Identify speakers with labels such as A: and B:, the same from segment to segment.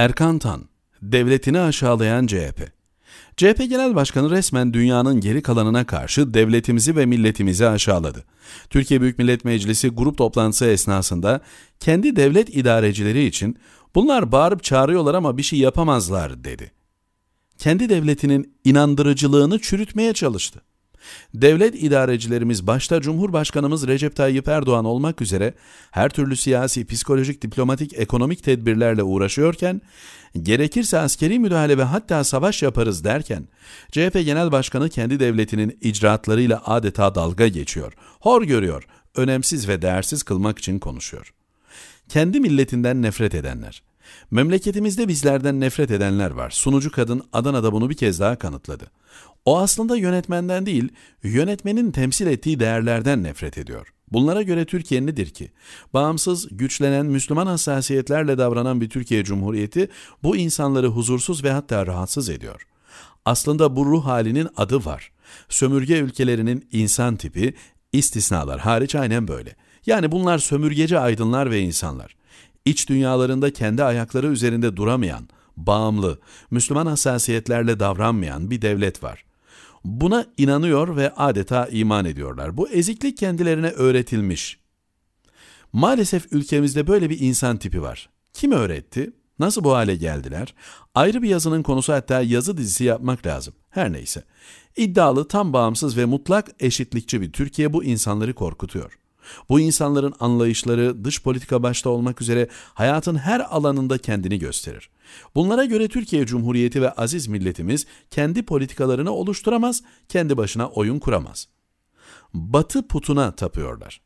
A: Erkan Tan, devletini aşağılayan CHP. CHP Genel Başkanı resmen dünyanın geri kalanına karşı devletimizi ve milletimizi aşağıladı. Türkiye Büyük Millet Meclisi grup toplantısı esnasında kendi devlet idarecileri için bunlar bağırıp çağırıyorlar ama bir şey yapamazlar dedi. Kendi devletinin inandırıcılığını çürütmeye çalıştı. Devlet idarecilerimiz başta Cumhurbaşkanımız Recep Tayyip Erdoğan olmak üzere her türlü siyasi, psikolojik, diplomatik, ekonomik tedbirlerle uğraşıyorken, gerekirse askeri müdahale ve hatta savaş yaparız derken, CHP Genel Başkanı kendi devletinin icraatlarıyla adeta dalga geçiyor, hor görüyor, önemsiz ve değersiz kılmak için konuşuyor. Kendi milletinden nefret edenler, Memleketimizde bizlerden nefret edenler var. Sunucu kadın Adana'da bunu bir kez daha kanıtladı. O aslında yönetmenden değil, yönetmenin temsil ettiği değerlerden nefret ediyor. Bunlara göre Türkiye nedir ki? Bağımsız, güçlenen, Müslüman hassasiyetlerle davranan bir Türkiye Cumhuriyeti bu insanları huzursuz ve hatta rahatsız ediyor. Aslında bu ruh halinin adı var. Sömürge ülkelerinin insan tipi, istisnalar hariç aynen böyle. Yani bunlar sömürgeci aydınlar ve insanlar iç dünyalarında kendi ayakları üzerinde duramayan, bağımlı, Müslüman hassasiyetlerle davranmayan bir devlet var. Buna inanıyor ve adeta iman ediyorlar. Bu eziklik kendilerine öğretilmiş. Maalesef ülkemizde böyle bir insan tipi var. Kim öğretti? Nasıl bu hale geldiler? Ayrı bir yazının konusu hatta yazı dizisi yapmak lazım. Her neyse. İddialı, tam bağımsız ve mutlak eşitlikçi bir Türkiye bu insanları korkutuyor. Bu insanların anlayışları dış politika başta olmak üzere hayatın her alanında kendini gösterir. Bunlara göre Türkiye Cumhuriyeti ve aziz milletimiz kendi politikalarını oluşturamaz, kendi başına oyun kuramaz. Batı putuna tapıyorlar.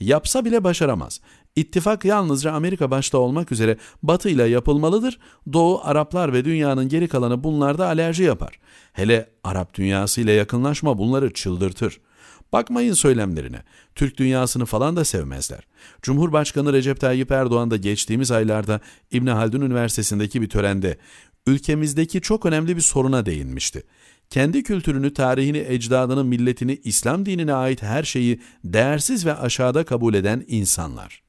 A: Yapsa bile başaramaz. İttifak yalnızca Amerika başta olmak üzere Batı ile yapılmalıdır. Doğu, Araplar ve dünyanın geri kalanı bunlarda alerji yapar. Hele Arap dünyası ile yakınlaşma bunları çıldırtır. Bakmayın söylemlerine. Türk dünyasını falan da sevmezler. Cumhurbaşkanı Recep Tayyip Erdoğan da geçtiğimiz aylarda İbn Haldun Üniversitesi'ndeki bir törende ülkemizdeki çok önemli bir soruna değinmişti. Kendi kültürünü, tarihini, ecdadını, milletini, İslam dinine ait her şeyi değersiz ve aşağıda kabul eden insanlar.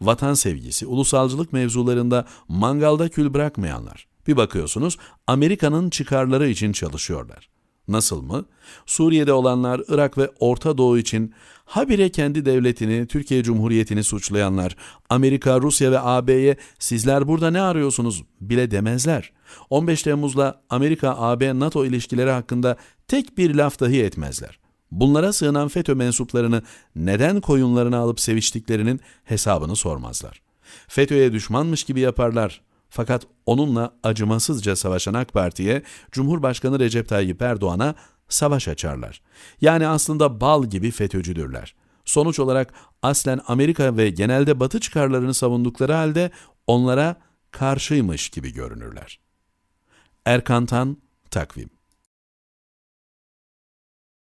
A: Vatan sevgisi, ulusalcılık mevzularında mangalda kül bırakmayanlar. Bir bakıyorsunuz Amerika'nın çıkarları için çalışıyorlar. Nasıl mı? Suriye'de olanlar Irak ve Orta Doğu için habire kendi devletini, Türkiye Cumhuriyeti'ni suçlayanlar, Amerika, Rusya ve AB'ye sizler burada ne arıyorsunuz bile demezler. 15 Temmuz'la Amerika-AB-NATO ilişkileri hakkında tek bir laf dahi etmezler. Bunlara sığınan FETÖ mensuplarını neden koyunlarına alıp seviştiklerinin hesabını sormazlar. FETÖ'ye düşmanmış gibi yaparlar fakat onunla acımasızca savaşan AK Parti'ye Cumhurbaşkanı Recep Tayyip Erdoğan'a savaş açarlar. Yani aslında bal gibi FETÖ'cüdürler. Sonuç olarak aslen Amerika ve genelde Batı çıkarlarını savundukları halde onlara karşıymış gibi görünürler. Erkantan Takvim